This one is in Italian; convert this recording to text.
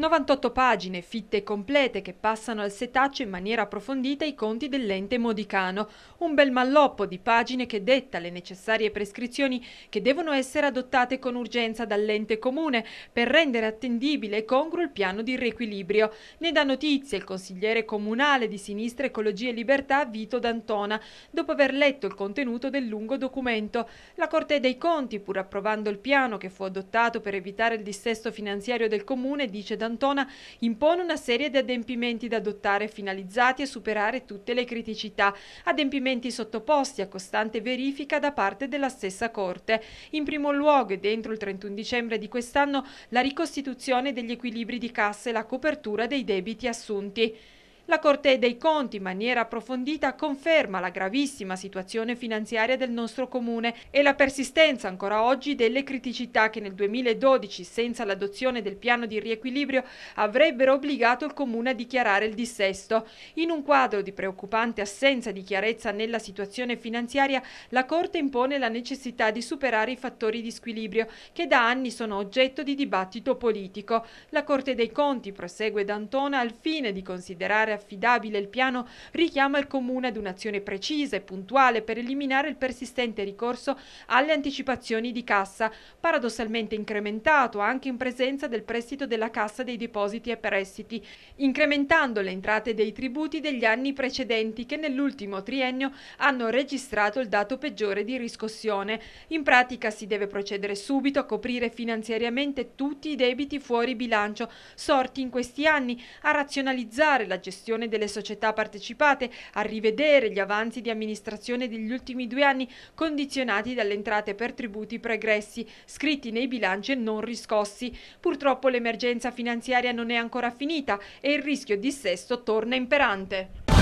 98 pagine fitte e complete che passano al setaccio in maniera approfondita i conti dell'ente modicano. Un bel malloppo di pagine che detta le necessarie prescrizioni che devono essere adottate con urgenza dall'ente comune per rendere attendibile e congruo il piano di riequilibrio. Ne dà notizia il consigliere comunale di Sinistra Ecologia e Libertà Vito D'Antona dopo aver letto il contenuto del lungo documento. La Corte dei Conti, pur approvando il piano che fu adottato per evitare il dissesto finanziario del comune, dice D'Antona D'Antona impone una serie di adempimenti da adottare finalizzati a superare tutte le criticità, adempimenti sottoposti a costante verifica da parte della stessa Corte. In primo luogo e dentro il 31 dicembre di quest'anno la ricostituzione degli equilibri di cassa e la copertura dei debiti assunti. La Corte dei Conti in maniera approfondita conferma la gravissima situazione finanziaria del nostro comune e la persistenza ancora oggi delle criticità che nel 2012, senza l'adozione del piano di riequilibrio, avrebbero obbligato il comune a dichiarare il dissesto. In un quadro di preoccupante assenza di chiarezza nella situazione finanziaria, la Corte impone la necessità di superare i fattori di squilibrio che da anni sono oggetto di dibattito politico. La Corte dei Conti, prosegue D'Antona, al fine di considerare a affidabile il piano richiama il Comune ad un'azione precisa e puntuale per eliminare il persistente ricorso alle anticipazioni di cassa, paradossalmente incrementato anche in presenza del prestito della Cassa dei Depositi e Prestiti, incrementando le entrate dei tributi degli anni precedenti che nell'ultimo triennio hanno registrato il dato peggiore di riscossione. In pratica si deve procedere subito a coprire finanziariamente tutti i debiti fuori bilancio sorti in questi anni, a razionalizzare la gestione gestione delle società partecipate, a rivedere gli avanzi di amministrazione degli ultimi due anni condizionati dalle entrate per tributi pregressi, scritti nei bilanci e non riscossi. Purtroppo l'emergenza finanziaria non è ancora finita e il rischio di sesto torna imperante.